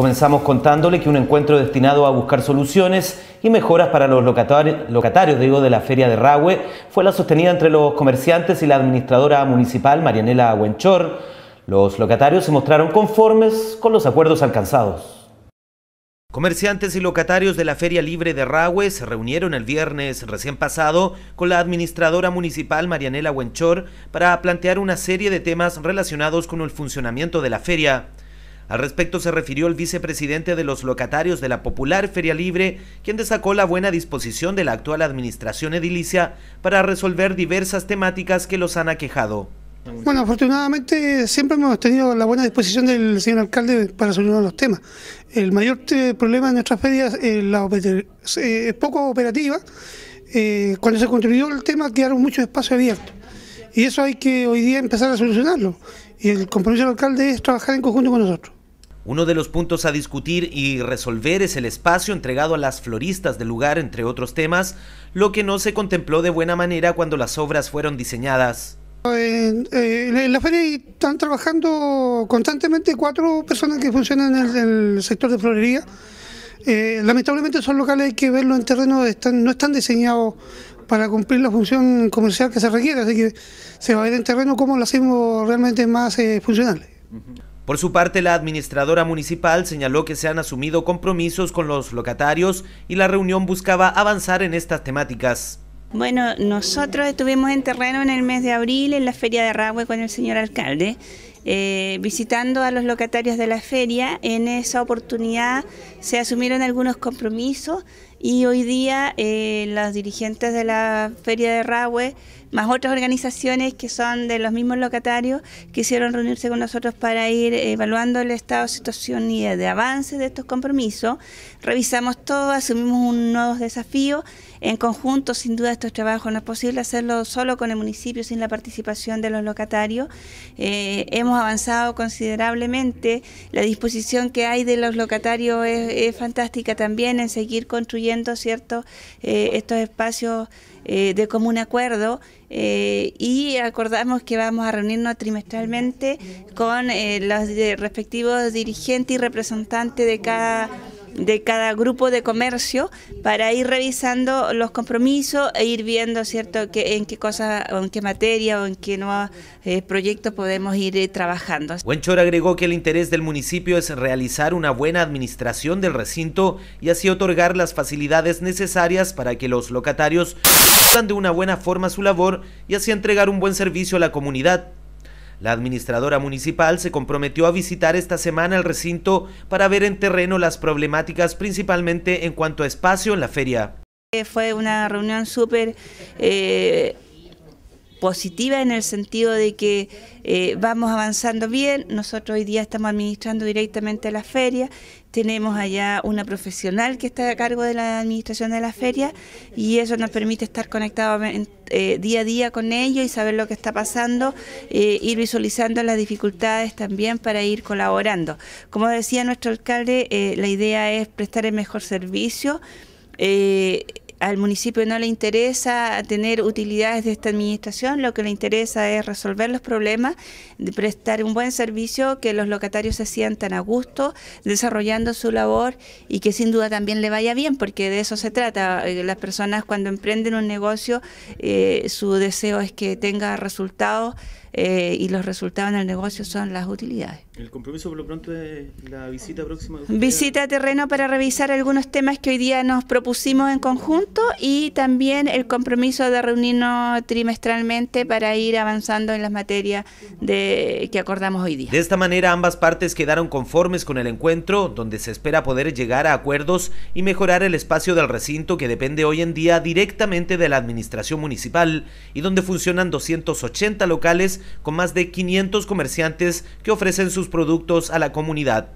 Comenzamos contándole que un encuentro destinado a buscar soluciones y mejoras para los locatarios de la Feria de Rahue fue la sostenida entre los comerciantes y la administradora municipal Marianela Huenchor. Los locatarios se mostraron conformes con los acuerdos alcanzados. Comerciantes y locatarios de la Feria Libre de Rahue se reunieron el viernes recién pasado con la administradora municipal Marianela Huenchor para plantear una serie de temas relacionados con el funcionamiento de la feria. Al respecto se refirió el vicepresidente de los locatarios de la popular Feria Libre, quien destacó la buena disposición de la actual administración edilicia para resolver diversas temáticas que los han aquejado. Bueno, afortunadamente siempre hemos tenido la buena disposición del señor alcalde para solucionar los temas. El mayor eh, problema de nuestras ferias eh, eh, es, poco operativa. cuando se construyó el tema quedaron muchos espacios abiertos y eso hay que hoy día empezar a solucionarlo. Y el compromiso del alcalde es trabajar en conjunto con nosotros. Uno de los puntos a discutir y resolver es el espacio entregado a las floristas del lugar, entre otros temas, lo que no se contempló de buena manera cuando las obras fueron diseñadas. En, eh, la feria están trabajando constantemente cuatro personas que funcionan en el, sector de florería. Eh, lamentablemente son locales, hay que verlo en terreno, están, no están diseñados para cumplir la función comercial que se requiere, así que se va a ver en terreno cómo lo hacemos realmente más eh, funcional. Por su parte, la administradora municipal señaló que se han asumido compromisos con los locatarios y la reunión buscaba avanzar en estas temáticas. Bueno, nosotros estuvimos en terreno en el mes de abril en la feria de Ragüe con el señor alcalde, eh, visitando a los locatarios de la feria. En esa oportunidad se asumieron algunos compromisos y hoy día eh, los dirigentes de la Feria de Rahue, más otras organizaciones que son de los mismos locatarios, quisieron reunirse con nosotros para ir evaluando el estado situación y de avance de estos compromisos. Revisamos todo, asumimos un nuevo desafío. En conjunto, sin duda, estos trabajos no es posible hacerlo solo con el municipio, sin la participación de los locatarios. Eh, hemos avanzado considerablemente. La disposición que hay de los locatarios es fantástica también en seguir construyendo cierto eh, estos espacios eh, de común acuerdo eh, y acordamos que vamos a reunirnos trimestralmente con los respectivos dirigentes y representantes de cada de cada grupo de comercio para ir revisando los compromisos e ir viendo cierto que en qué cosa o en qué materia o en qué nuevo eh, proyecto podemos ir eh, trabajando. Buenchor agregó que el interés del municipio es realizar una buena administración del recinto y así otorgar las facilidades necesarias para que los locatarios puedan de una buena forma su labor y así entregar un buen servicio a la comunidad. La administradora municipal se comprometió a visitar esta semana el recinto para ver en terreno las problemáticas principalmente en cuanto a espacio en la feria. Eh, fue una reunión súper eh, positiva en el sentido de que eh, vamos avanzando bien, nosotros hoy día estamos administrando directamente la feria tenemos allá una profesional que está a cargo de la administración de la feria y eso nos permite estar conectados eh, día a día con ellos y saber lo que está pasando, ir eh, visualizando las dificultades también para ir colaborando. Como decía nuestro alcalde, eh, la idea es prestar el mejor servicio al municipio no le interesa tener utilidades de esta administración, lo que le interesa es resolver los problemas, de prestar un buen servicio, que los locatarios se sientan a gusto desarrollando su labor y que sin duda también le vaya bien, porque de eso se trata. Eh, las personas cuando emprenden un negocio, eh, su deseo es que tenga resultados eh, y los resultados en el negocio son las utilidades. El compromiso por lo pronto es la visita próxima. visita a terreno para revisar algunos temas que hoy día nos propusimos en conjunto y también el compromiso de reunirnos trimestralmente para ir avanzando en las materias de, que acordamos hoy día. De esta manera ambas partes quedaron conformes con el encuentro donde se espera poder llegar a acuerdos y mejorar el espacio del recinto que depende hoy en día directamente de la administración municipal y donde funcionan 280 locales con más de 500 comerciantes que ofrecen sus productos a la comunidad.